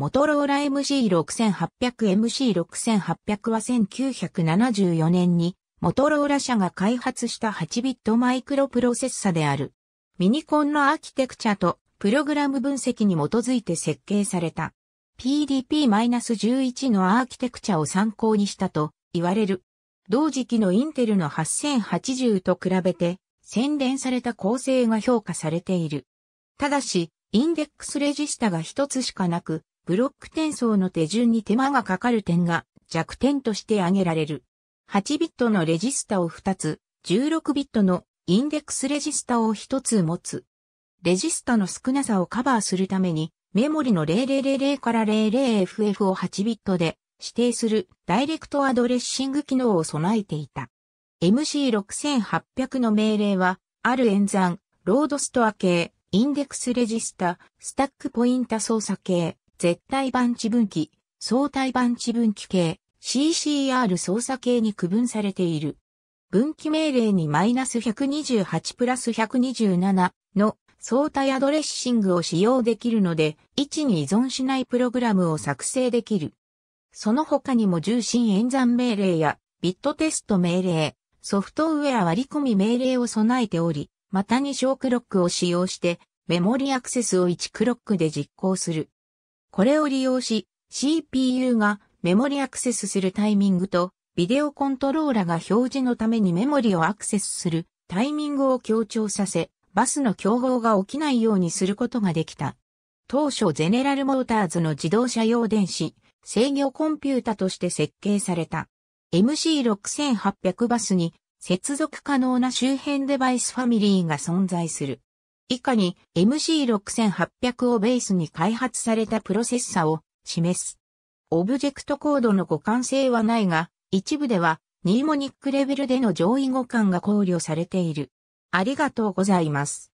モトローラ MC6800MC6800 は1974年にモトローラ社が開発した8ビットマイクロプロセッサである。ミニコンのアーキテクチャとプログラム分析に基づいて設計された PDP-11 のアーキテクチャを参考にしたと言われる。同時期のインテルの8080と比べて洗練された構成が評価されている。ただし、インデックスレジスタが一つしかなく、ブロック転送の手順に手間がかかる点が弱点として挙げられる。8ビットのレジスタを2つ、16ビットのインデックスレジスタを1つ持つ。レジスタの少なさをカバーするために、メモリの0000から 00FF を8ビットで指定するダイレクトアドレッシング機能を備えていた。MC6800 の命令は、ある演算、ロードストア系、インデックスレジスタ、スタックポインタ操作系、絶対番地分岐、相対番地分岐系、CCR 操作系に区分されている。分岐命令にマイナス128プラス127の相対アドレッシングを使用できるので、位置に依存しないプログラムを作成できる。その他にも重心演算命令やビットテスト命令、ソフトウェア割り込み命令を備えており、またに小クロックを使用してメモリアクセスを1クロックで実行する。これを利用し、CPU がメモリアクセスするタイミングと、ビデオコントローラが表示のためにメモリをアクセスするタイミングを強調させ、バスの競合が起きないようにすることができた。当初ゼネラルモーターズの自動車用電子、制御コンピュータとして設計された。MC6800 バスに接続可能な周辺デバイスファミリーが存在する。以下に MC6800 をベースに開発されたプロセッサを示す。オブジェクトコードの互換性はないが、一部ではニーモニックレベルでの上位互換が考慮されている。ありがとうございます。